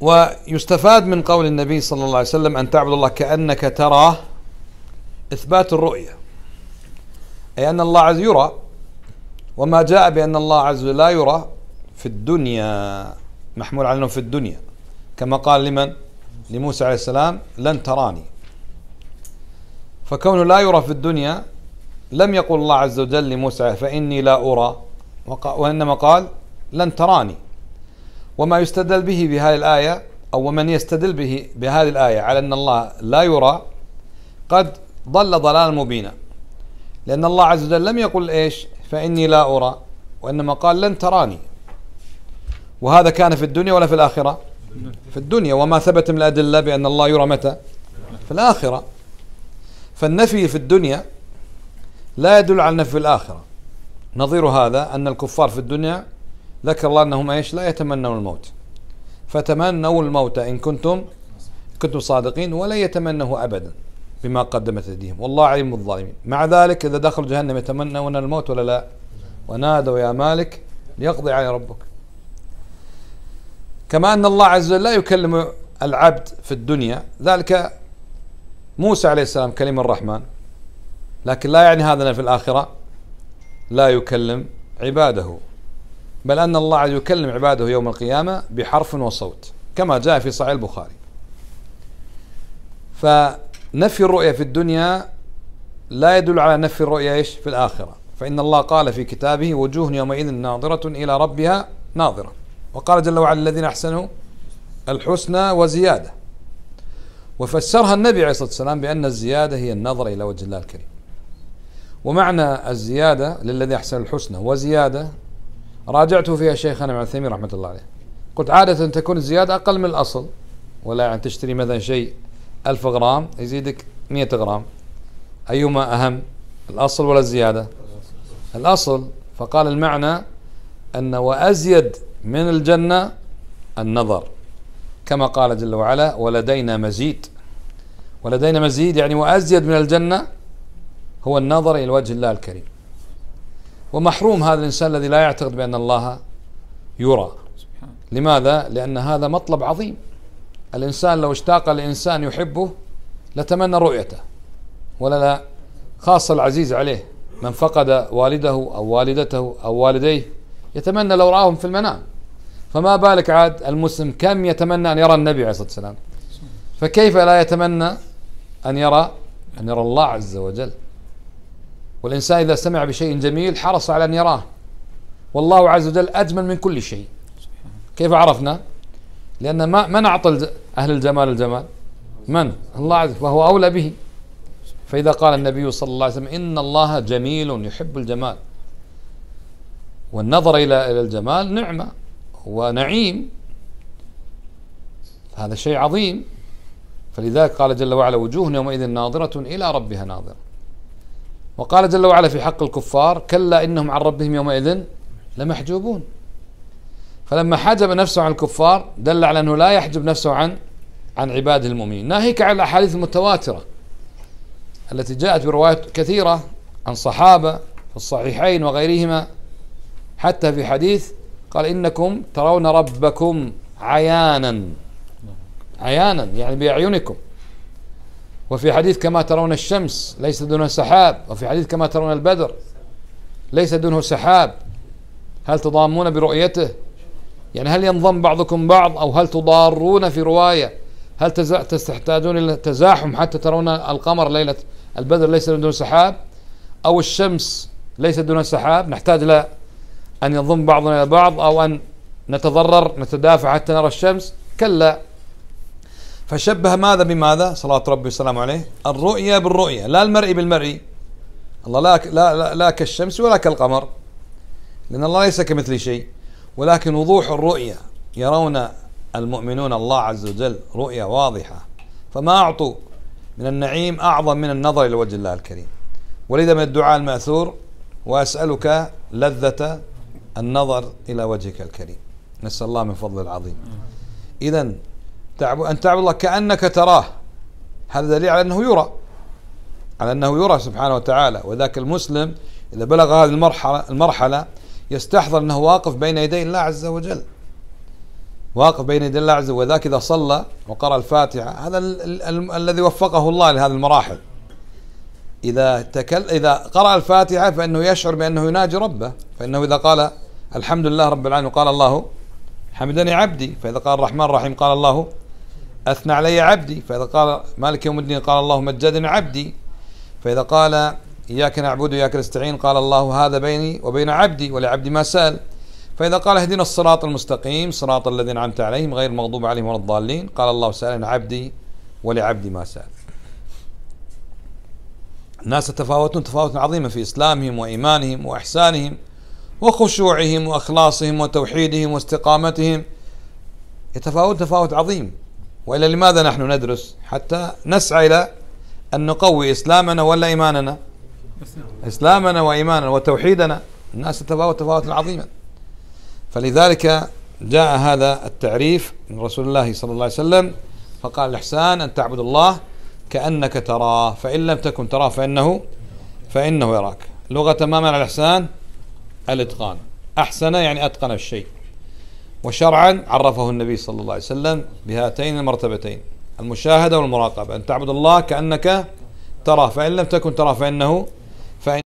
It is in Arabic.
ويستفاد من قول النبي صلى الله عليه وسلم أن تعبد الله كأنك تراه إثبات الرؤية أي أن الله عز يرى وما جاء بأن الله عز لا يرى في الدنيا محمول على أنه في الدنيا كما قال لمن لموسى عليه السلام لن تراني فكونه لا يرى في الدنيا لم يقل الله عز وجل لموسى فإني لا أرى وإنما قال لن تراني وما يستدل به بهذه الآية أو ومن يستدل به بهذه الآية على أن الله لا يرى قد ضل ضلالا مبينا لأن الله عز وجل لم يقل إيش فإني لا أرى وإنما قال لن تراني وهذا كان في الدنيا ولا في الآخرة في الدنيا وما ثبت من الأدلة بأن الله يرى متى في الآخرة فالنفي في الدنيا لا يدل على النفي في الآخرة نظير هذا أن الكفار في الدنيا ذكر الله أنهم إيش لا يتمنون الموت فتمنوا الموت إن كنتم كنتم صادقين ولا يتمنه أبدا بما قدمت أيديهم والله عليم الظالمين مع ذلك إذا دخلوا جهنم يتمنون الموت ولا لا ونادوا يا مالك ليقضي علي ربك كما أن الله عز وجل لا يكلم العبد في الدنيا ذلك موسى عليه السلام كلم الرحمن لكن لا يعني هذا في الآخرة لا يكلم عباده بل أن الله عز وجل يكلم عباده يوم القيامة بحرف وصوت كما جاء في صحيح البخاري فنفي الرؤية في الدنيا لا يدل على نفي الرؤية إيش في الآخرة فإن الله قال في كتابه وجوه يومئذ ناظرة إلى ربها ناظرة وقال جل وعلا الذين أحسنوا الحسنى وزيادة وفسرها النبي عليه الصلاة والسلام بأن الزيادة هي النظر إلى وجه الله الكريم ومعنى الزيادة للذي أحسن الحسنى وزيادة راجعته فيها شيخنا ابن عثيمين رحمه الله عليه قلت عاده تكون الزياده اقل من الاصل ولا يعني تشتري مثلا شيء 1000 غرام يزيدك 100 غرام أيهما اهم الاصل ولا الزياده الاصل فقال المعنى ان وازيد من الجنه النظر كما قال جل وعلا ولدينا مزيد ولدينا مزيد يعني وازيد من الجنه هو النظر الى وجه الله الكريم ومحروم هذا الإنسان الذي لا يعتقد بأن الله يرى لماذا؟ لأن هذا مطلب عظيم الإنسان لو اشتاق لإنسان يحبه لتمنى رؤيته ولا لا خاصة العزيز عليه من فقد والده أو والدته أو والديه يتمنى لو رآهم في المنام فما بالك عاد المسلم كم يتمنى أن يرى النبي عليه الصلاة والسلام فكيف لا يتمنى أن يرى أن يرى الله عز وجل والإنسان إذا سمع بشيء جميل حرص على أن يراه والله عز وجل أجمل من كل شيء كيف عرفنا لأن ما من أعطى أهل الجمال الجمال من الله عز وجل فهو أولى به فإذا قال النبي صلى الله عليه وسلم إن الله جميل يحب الجمال والنظر إلى إلى الجمال نعمة ونعيم هذا شيء عظيم فلذلك قال جل وعلا وجوه يومئذ ناظرة إلى ربها ناظرة وقال جل وعلا في حق الكفار كلا إنهم عن ربهم يومئذ لمحجوبون فلما حجب نفسه عن الكفار دل على أنه لا يحجب نفسه عن عن عباده المؤمنين ناهيك عن الأحاديث المتواترة التي جاءت بروايات كثيرة عن صحابة في الصحيحين وغيرهما حتى في حديث قال إنكم ترون ربكم عيانا عيانا يعني بأعينكم وفي حديث كما ترون الشمس ليس دونها سحاب وفي حديث كما ترون البدر ليس دونه سحاب هل تضامون برؤيته يعني هل ينضم بعضكم بعض أو هل تضارون في رواية هل تحتاجون إلى تزاحم حتى ترون القمر ليلة البدر ليس دون سحاب أو الشمس ليس دون سحاب نحتاج إلى أن ينضم بعضنا إلى بعض أو أن نتضرر نتدافع حتى نرى الشمس كلا فشبه ماذا بماذا صلوات ربي وسلامه عليه الرؤيا بالرؤيا لا المرئي بالمرئي الله لا, لا, لا, لا كالشمس ولا كالقمر لأن الله ليس كمثل شيء ولكن وضوح الرؤيا يرون المؤمنون الله عز وجل رؤيا واضحة فما أعطوا من النعيم أعظم من النظر إلى وجه الله الكريم ولذا من الدعاء المأثور وأسألك لذة النظر إلى وجهك الكريم نسأل الله من فضله العظيم إذا أن تعبد الله كأنك تراه هذا دليل على أنه يرى على أنه يرى سبحانه وتعالى وذاك المسلم إذا بلغ هذه المرحلة المرحلة يستحضر أنه واقف بين يدي الله عز وجل واقف بين يدي الله عز وجل وذاك إذا صلى وقرأ الفاتحة هذا ال ال الذي وفقه الله لهذه المراحل إذا تكل إذا قرأ الفاتحة فإنه يشعر بأنه يناجي ربه فإنه إذا قال الحمد لله رب العالمين قال الله حمدني عبدي فإذا قال الرحمن الرحيم قال الله أثنى علي عبدي فإذا قال مالك يوم الدين قال الله مجدني عبدي فإذا قال إياك نعبد وإياك نستعين قال الله هذا بيني وبين عبدي ولعبدي ما سأل فإذا قال اهدنا الصراط المستقيم صراط الذين أنعمت عليهم غير المغضوب عليهم ولا الضالين قال الله سألني عبدي ولعبدي ما سأل الناس يتفاوتون تفاوتا عظيما في إسلامهم وإيمانهم وإحسانهم وخشوعهم وإخلاصهم وتوحيدهم واستقامتهم يتفاوت تفاوت عظيم وإلا لماذا نحن ندرس حتى نسعى إلى أن نقوي إسلامنا ولا إيماننا إسلامنا وإيماننا وتوحيدنا الناس تفاوت تفاوتا عظيما فلذلك جاء هذا التعريف من رسول الله صلى الله عليه وسلم فقال الإحسان أن تعبد الله كأنك تراه فإن لم تكن تراه فإنه فإنه يراك لغة تماما على الإحسان الإتقان أحسن يعني أتقن الشيء وشرعا عرفه النبي صلى الله عليه وسلم بهاتين المرتبتين المشاهدة والمراقبة أن تعبد الله كأنك ترى فإن لم تكن ترى فإنه